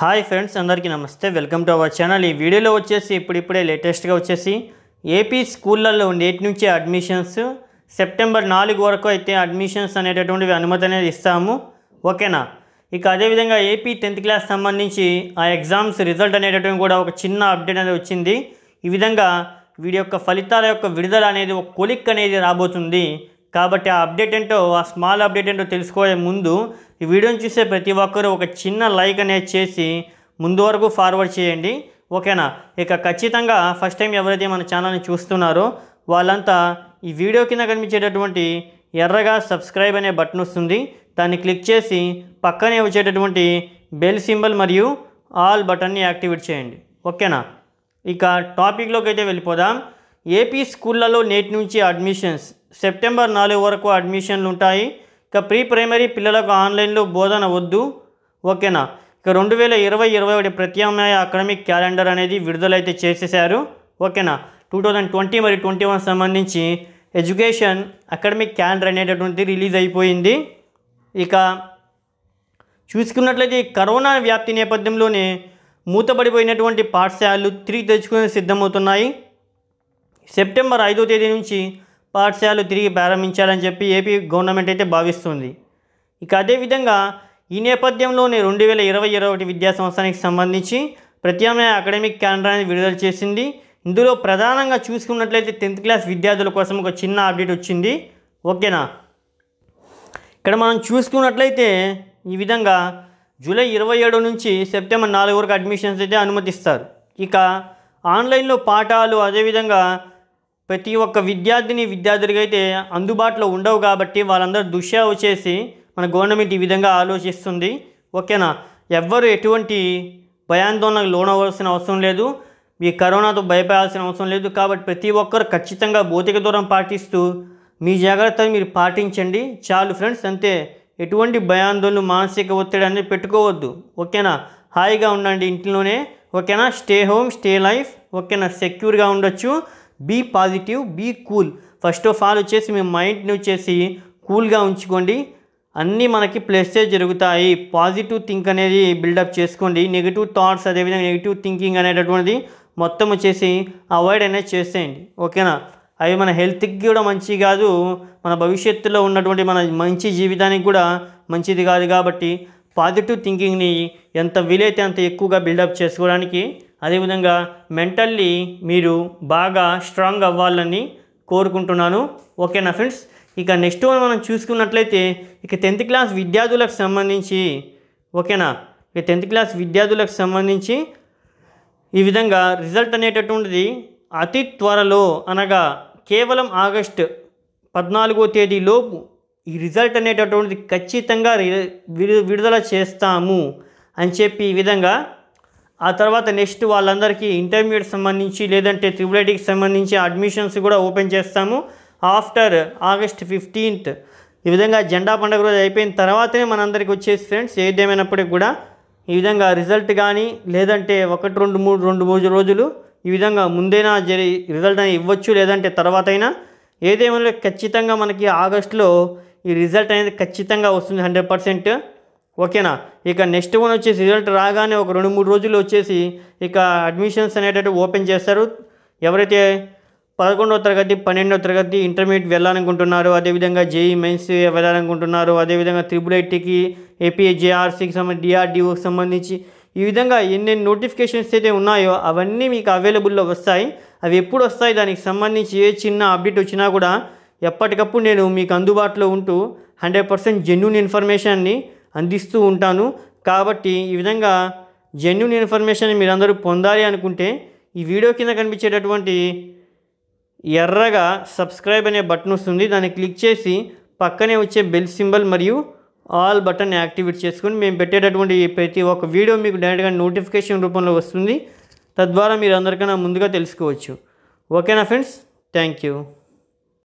hi friends అందరికీ నమస్తే welcome to our channel ఈ వీడియోలో వచ్చేసి ఇప్పుడిప్పుడే లేటెస్ట్గా వచ్చేసి ఏపీ స్కూళ్ళల్లో నేటి నుంచి అడ్మిషన్స్ సెప్టెంబర్ నాలుగు వరకు అయితే అడ్మిషన్స్ అనేటటువంటివి అనుమతి అనేది ఇస్తాము ఓకేనా ఇక అదేవిధంగా ఏపీ టెన్త్ క్లాస్ సంబంధించి ఆ ఎగ్జామ్స్ రిజల్ట్ అనేటటువంటి కూడా ఒక చిన్న అప్డేట్ అనేది వచ్చింది ఈ విధంగా వీడి యొక్క ఫలితాల యొక్క విడుదల అనేది ఒక కొలిక్ అనేది రాబోతుంది కాబట్టి ఆ అప్డేట్ ఏంటో ఆ స్మాల్ అప్డేట్ ఏంటో తెలుసుకోయే ముందు ఈ వీడియోని చూసే ప్రతి ఒక్కరూ ఒక చిన్న లైక్ అనేది చేసి ముందు వరకు ఫార్వర్డ్ చేయండి ఓకేనా ఇక ఖచ్చితంగా ఫస్ట్ టైం ఎవరైతే మన ఛానల్ని చూస్తున్నారో వాళ్ళంతా ఈ వీడియో కింద కనిపించేటటువంటి ఎర్రగా సబ్స్క్రైబ్ అనే బటన్ వస్తుంది దాన్ని క్లిక్ చేసి పక్కనే వచ్చేటటువంటి బెల్ సింబల్ మరియు ఆల్ బటన్ని యాక్టివేట్ చేయండి ఓకేనా ఇక టాపిక్లోకి అయితే వెళ్ళిపోదాం ఏపీ స్కూళ్ళలో నేటి నుంచి అడ్మిషన్స్ సెప్టెంబర్ నాలుగు వరకు అడ్మిషన్లు ఉంటాయి ఇక ప్రీ ప్రైమరీ పిల్లలకు ఆన్లైన్లో బోధన వద్దు ఓకేనా ఇక రెండు వేల ఇరవై ఇరవై ఒకటి ప్రత్యామ్నాయ అకాడమిక్ క్యాలెండర్ అనేది విడుదలైతే చేసేసారు ఓకేనా టూ థౌజండ్ ట్వంటీ మరియు ట్వంటీ వన్ సంబంధించి ఎడ్యుకేషన్ అకాడమిక్ క్యాలెండర్ అనేటటువంటిది రిలీజ్ అయిపోయింది ఇక చూసుకున్నట్లయితే కరోనా వ్యాప్తి నేపథ్యంలోనే మూతబడిపోయినటువంటి పాఠశాలలు తిరిగి తెచ్చుకునే సిద్ధమవుతున్నాయి సెప్టెంబర్ ఐదో తేదీ నుంచి పాఠశాలలు తిరిగి ప్రారంభించాలని చెప్పి ఏపీ గవర్నమెంట్ అయితే భావిస్తుంది ఇక అదేవిధంగా ఈ నేపథ్యంలోనే రెండు వేల ఇరవై ఇరవై విద్యా సంవత్సరానికి సంబంధించి ప్రత్యామ్నాయ అకాడమిక్ అనేది విడుదల చేసింది ఇందులో ప్రధానంగా చూసుకున్నట్లయితే టెన్త్ క్లాస్ విద్యార్థుల కోసం ఒక చిన్న అప్డేట్ వచ్చింది ఓకేనా ఇక్కడ మనం చూసుకున్నట్లయితే ఈ విధంగా జూలై ఇరవై ఏడు నుంచి సెప్టెంబర్ నాలుగు వరకు అడ్మిషన్స్ అయితే అనుమతిస్తారు ఇక ఆన్లైన్లో పాఠాలు అదేవిధంగా ప్రతి ఒక్క విద్యార్థిని విద్యార్థులకి అయితే అందుబాటులో ఉండవు కాబట్టి వాళ్ళందరూ దృష్ట్యా వచ్చేసి మన గవర్నమెంట్ ఈ విధంగా ఆలోచిస్తుంది ఓకేనా ఎవ్వరు ఎటువంటి భయాందోళనకు లోనవలసిన అవసరం లేదు మీ కరోనాతో భయపడాల్సిన అవసరం లేదు కాబట్టి ప్రతి ఒక్కరు ఖచ్చితంగా భౌతిక దూరం పాటిస్తూ మీ జాగ్రత్తలు మీరు పాటించండి చాలు ఫ్రెండ్స్ అంతే ఎటువంటి భయాందోళన మానసిక ఒత్తిడి అనేది పెట్టుకోవద్దు ఓకేనా హాయిగా ఉండండి ఇంట్లోనే ఓకేనా స్టే హోమ్ స్టే లైఫ్ ఓకేనా సెక్యూర్గా ఉండొచ్చు be positive be cool first of all వచ్చేసి మీ మైండ్ని వచ్చేసి కూల్గా ఉంచుకోండి అన్నీ మనకి ప్లస్సే జరుగుతాయి పాజిటివ్ థింక్ అనేది బిల్డప్ చేసుకోండి నెగిటివ్ థాట్స్ అదేవిధంగా నెగిటివ్ థింకింగ్ అనేటటువంటిది మొత్తం వచ్చేసి అవాయిడ్ అనేది చేసేయండి ఓకేనా అవి మన హెల్త్కి కూడా మంచి కాదు మన భవిష్యత్తులో ఉన్నటువంటి మన మంచి జీవితానికి కూడా మంచిది కాదు కాబట్టి పాజిటివ్ థింకింగ్ని ఎంత వీలైతే అంత ఎక్కువగా బిల్డప్ చేసుకోవడానికి అదేవిధంగా మెంటల్లీ మీరు బాగా స్ట్రాంగ్ అవ్వాలని కోరుకుంటున్నాను ఓకేనా ఫ్రెండ్స్ ఇక నెక్స్ట్ వన్ మనం చూసుకున్నట్లయితే ఇక టెన్త్ క్లాస్ విద్యార్థులకు సంబంధించి ఓకేనా ఇక టెన్త్ క్లాస్ విద్యార్థులకు సంబంధించి ఈ విధంగా రిజల్ట్ అనేటటువంటిది అతి త్వరలో అనగా కేవలం ఆగస్ట్ పద్నాలుగో తేదీలోపు ఈ రిజల్ట్ అనేటటువంటిది ఖచ్చితంగా విడుదల చేస్తాము అని చెప్పి ఈ విధంగా ఆ తర్వాత నెక్స్ట్ వాళ్ళందరికీ ఇంటర్మీడియట్ సంబంధించి లేదంటే త్రిబుల్ ఐటీకి సంబంధించి అడ్మిషన్స్ కూడా ఓపెన్ చేస్తాము ఆఫ్టర్ ఆగస్ట్ ఫిఫ్టీన్త్ ఈ విధంగా జెండా పండుగ రోజు అయిపోయిన తర్వాతనే మనందరికీ వచ్చేసి ఫ్రెండ్స్ ఏదేమైనప్పటికి కూడా ఈ విధంగా రిజల్ట్ కానీ లేదంటే ఒకటి రెండు మూడు రెండు మూడు రోజులు ఈ విధంగా ముందైనా జరి రిజల్ట్ అనేది ఇవ్వచ్చు లేదంటే తర్వాత అయినా ఏదేమైనా ఖచ్చితంగా మనకి ఆగస్టులో ఈ రిజల్ట్ అనేది ఖచ్చితంగా వస్తుంది హండ్రెడ్ పర్సెంట్ ఓకేనా ఇక నెక్స్ట్ వన్ వచ్చేసి రిజల్ట్ రాగానే ఒక రెండు మూడు రోజులు వచ్చేసి ఇక అడ్మిషన్స్ అనేటట్టు ఓపెన్ చేస్తారు ఎవరైతే పదకొండవ తరగతి పన్నెండవ తరగతి ఇంటర్మీడియట్ వెళ్ళాలనుకుంటున్నారో అదేవిధంగా జేఈ మెయిన్స్ వెళ్ళాలనుకుంటున్నారు అదేవిధంగా త్రిబుల్ ఐటీకి ఏపీజేఆర్సీకి సంబంధించి డిఆర్డిఓకి సంబంధించి ఈ విధంగా ఎన్నెన్ని నోటిఫికేషన్స్ అయితే ఉన్నాయో అవన్నీ మీకు అవైలబుల్లో వస్తాయి అవి ఎప్పుడు వస్తాయి దానికి సంబంధించి ఏ చిన్న అప్డేట్ వచ్చినా కూడా ఎప్పటికప్పుడు నేను మీకు అందుబాటులో ఉంటూ హండ్రెడ్ పర్సెంట్ జెన్యున్ ఇన్ఫర్మేషన్ని అందిస్తూ ఉంటాను కాబట్టి ఈ విధంగా జెన్యున్ ఇన్ఫర్మేషన్ మీరందరూ పొందాలి అనుకుంటే ఈ వీడియో కింద కనిపించేటటువంటి ఎర్రగా సబ్స్క్రైబ్ అనే బటన్ వస్తుంది దాన్ని క్లిక్ చేసి పక్కనే వచ్చే బెల్ సింబల్ మరియు ఆల్ బటన్ యాక్టివేట్ చేసుకుని మేము పెట్టేటటువంటి ప్రతి ఒక్క వీడియో మీకు డైరెక్ట్గా నోటిఫికేషన్ రూపంలో వస్తుంది తద్వారా మీరు అందరికన్నా ముందుగా తెలుసుకోవచ్చు ఓకేనా ఫ్రెండ్స్ థ్యాంక్ యూ